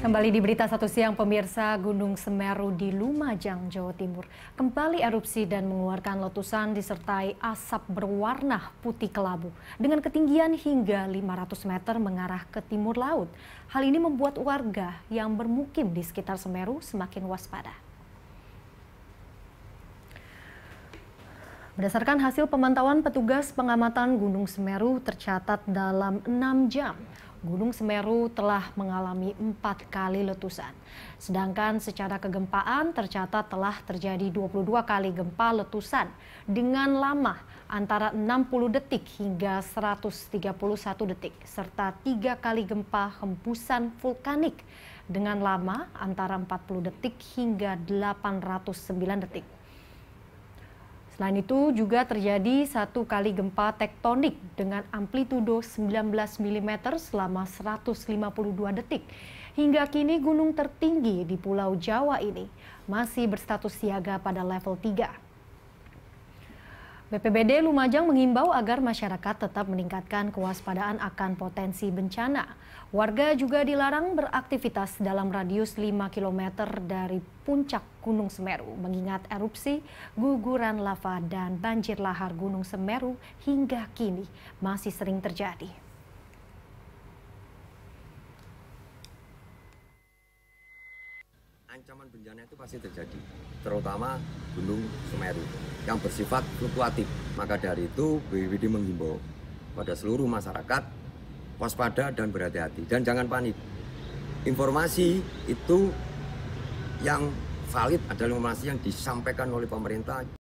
Kembali di berita satu siang pemirsa Gunung Semeru di Lumajang, Jawa Timur kembali erupsi dan mengeluarkan letusan disertai asap berwarna putih kelabu dengan ketinggian hingga 500 meter mengarah ke timur laut. Hal ini membuat warga yang bermukim di sekitar Semeru semakin waspada. Berdasarkan hasil pemantauan petugas pengamatan Gunung Semeru tercatat dalam 6 jam, Gunung Semeru telah mengalami empat kali letusan. Sedangkan secara kegempaan tercatat telah terjadi 22 kali gempa letusan dengan lama antara 60 detik hingga 131 detik serta tiga kali gempa hembusan vulkanik dengan lama antara 40 detik hingga 809 detik. Selain itu juga terjadi satu kali gempa tektonik dengan amplitudo 19 mm selama 152 detik. Hingga kini gunung tertinggi di Pulau Jawa ini masih berstatus siaga pada level 3. BPBD Lumajang mengimbau agar masyarakat tetap meningkatkan kewaspadaan akan potensi bencana. Warga juga dilarang beraktivitas dalam radius 5 km dari puncak Gunung Semeru mengingat erupsi, guguran lava dan banjir lahar Gunung Semeru hingga kini masih sering terjadi. Ancaman bencana itu pasti terjadi, terutama Gunung Semeru yang bersifat fluktuatif. Maka dari itu BWD menghimbau pada seluruh masyarakat waspada dan berhati-hati dan jangan panik. Informasi itu yang valid adalah informasi yang disampaikan oleh pemerintah